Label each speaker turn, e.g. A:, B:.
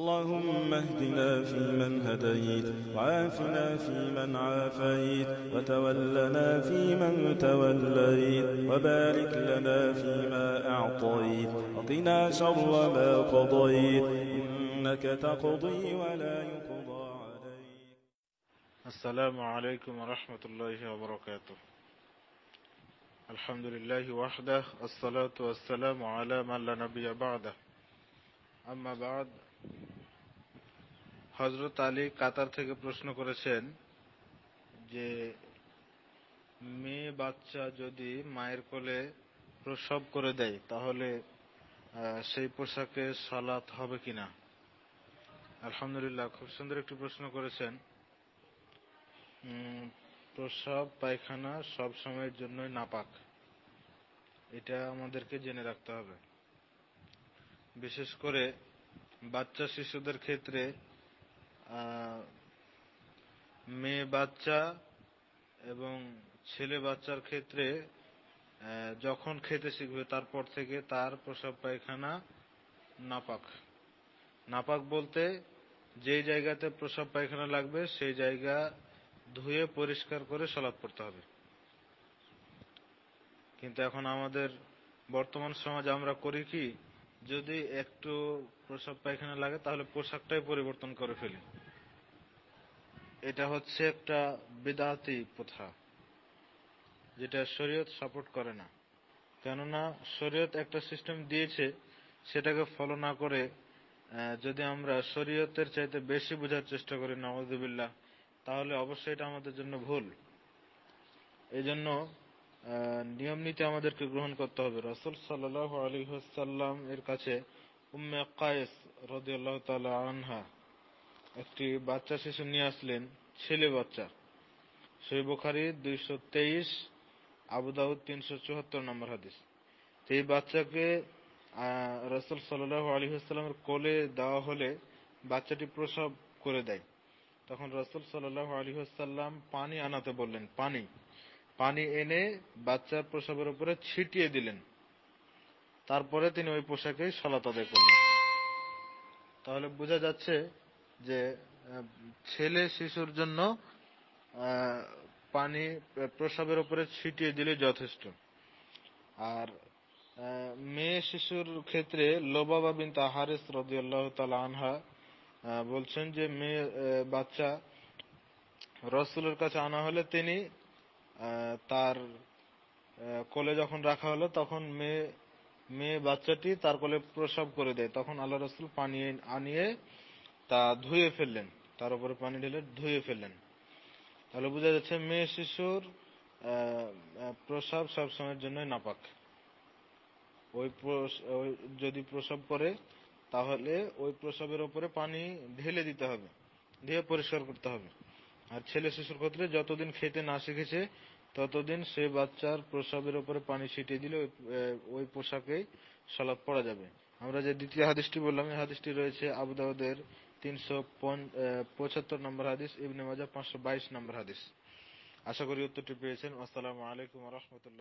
A: اللهم اهدنا فيمن هديت وعافنا فيمن عافيت وتولنا فيمن توليت وبارك لنا فيما أعطيت وقنا شر ما قضيت إنك تقضي ولا يقضى عليك السلام عليكم ورحمة الله وبركاته الحمد لله وحده الصلاة والسلام على من لا نبي بعده أما بعد হজরত আলী কাতার থেকে প্রশ্ন করেছেন যে মেয়ে বাচ্চা যদি মায়ের কোলে প্রসব করে দেয় তাহলে সেই পোশাকে সালাত হবে কিনা আলহামদুলিল্লাহ খুব সুন্দর একটি প্রশ্ন করেছেন প্রসব পায়খানা সব সময়ের জন্যই নাপাক এটা আমাদেরকে জেনে রাখতে হবে বিশেষ করে বাচ্চা শিশুদের ক্ষেত্রে মেয়ে বাচ্চা এবং ছেলে বাচ্চার ক্ষেত্রে যখন খেতে শিখবে তারপর থেকে তার প্রসাব পায়খানা নাপাক নাপাক বলতে যেই জায়গাতে প্রসাব পায়খানা লাগবে সেই জায়গা ধুয়ে পরিষ্কার করে সলাপ পড়তে হবে কিন্তু এখন আমাদের বর্তমান সমাজ আমরা করি কি যদি একটু প্রসাব পায়খানা লাগে তাহলে পোশাকটাই পরিবর্তন করে ফেলি এটা হচ্ছে একটা বেদাতি প্রথা যেটা শরীয়ত সাপোর্ট করে না কেননা শরীয়ত একটা সিস্টেম দিয়েছে সেটাকে ফলো না করে যদি আমরা শরীয়তের চাইতে বেশি বোঝার চেষ্টা করি নওয়াজবিল্লা তাহলে অবশ্যই এটা আমাদের জন্য ভুল এই জন্য নিয়ম নীতি আমাদেরকে গ্রহণ করতে হবে রাসুল সাল্লাহ আলী হাসাল্লাম এর কাছে উম্মে কায়েস রদিয়াল্লাহ তালা আনহা একটি বাচ্চা শিশু নিয়ে আসলেন ছেলে বাচ্চা শৈব খারি দুইশো তেইশ আবুদাউদ তিনশো চুহাত্তর নম্বর হাদিস এই বাচ্চাকে রসুল সাল্লাহ আলী হাসাল্লামের কোলে দেওয়া হলে বাচ্চাটি প্রসব করে দেয় তখন রসুল সাল্লাহ আলী হাসাল্লাম পানি আনাতে বললেন পানি পানি এনে বাচ্চার প্রসাবের উপরে ছিটিয়ে দিলেন তারপরে তিনি ওই পোশাকে সলাত আদায় করলেন তাহলে বোঝা যাচ্ছে যে ছেলে শিশুর জন্য পানি প্রসাবের উপরে ছিটিয়ে দিলে যথেষ্ট আর মেয়ে শিশুর ক্ষেত্রে লোবাবা বিন তাহারিস রদিয়াল্লাহ তালা আনহা বলছেন যে মেয়ে বাচ্চা রসুলের কাছে আনা হলে তিনি তার কোলে যখন রাখা হলো তখন মেয়ে মেয়ে বাচ্চাটি তার কোলে প্রসাব করে দেয় তখন আল্লাহ রসুল পানি আনিয়ে তা ধুয়ে ফেললেন তার উপরে পানি ঢেলে ধুয়ে ফেললেন তাহলে বোঝা যাচ্ছে মেয়ে শিশুর প্রসাব সবসময়ের জন্য নাপাক ওই যদি প্রসব করে তাহলে ওই প্রসবের ওপরে পানি ঢেলে দিতে হবে দিয়ে পরিষ্কার করতে হবে আর ছেলে শিশুর ক্ষেত্রে যতদিন খেতে না শিখেছে ততদিন সে বাচ্চার প্রসাবের ওপরে পানি ছিটিয়ে দিলে ওই পোশাকেই সলাপ পড়া যাবে আমরা যে দ্বিতীয় হাদিসটি বললাম এই হাদিসটি রয়েছে আবুদাউদের তিনশো পঁচাত্তর নম্বর হাদিস ইবনে মাজা পাঁচশো বাইশ নম্বর হাদিস আশা করি উত্তরটি পেয়েছেন আসসালামু আলাইকুম রহমতুল্লাহ